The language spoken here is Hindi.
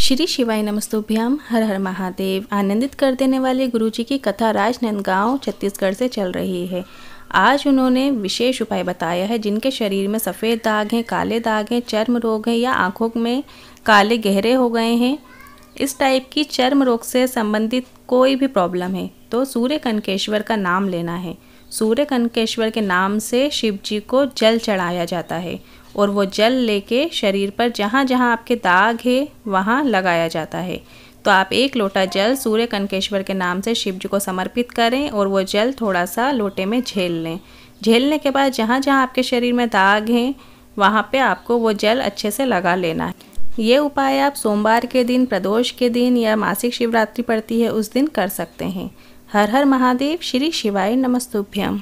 श्री शिवाय नमस्तुभ्याम हर हर महादेव आनंदित कर देने वाले गुरु जी की कथा राजनांदगांव छत्तीसगढ़ से चल रही है आज उन्होंने विशेष उपाय बताया है जिनके शरीर में सफ़ेद दाग हैं काले दाग हैं चर्म रोग हैं या आँखों में काले गहरे हो गए हैं इस टाइप की चर्म रोग से संबंधित कोई भी प्रॉब्लम है तो सूर्य कनकेश्वर का नाम लेना है सूर्य कनकेश्वर के नाम से शिव जी को जल चढ़ाया जाता है और वो जल लेके शरीर पर जहाँ जहाँ आपके दाग है वहाँ लगाया जाता है तो आप एक लोटा जल सूर्य कनकेश्वर के नाम से शिव जी को समर्पित करें और वो जल थोड़ा सा लोटे में झेल लें झेलने के बाद जहाँ जहाँ आपके शरीर में दाग हैं वहाँ पे आपको वो जल अच्छे से लगा लेना है ये उपाय आप सोमवार के दिन प्रदोष के दिन या मासिक शिवरात्रि पड़ती है उस दिन कर सकते हैं हर हर महादेव श्री शिवाय नमस्तुभ्यम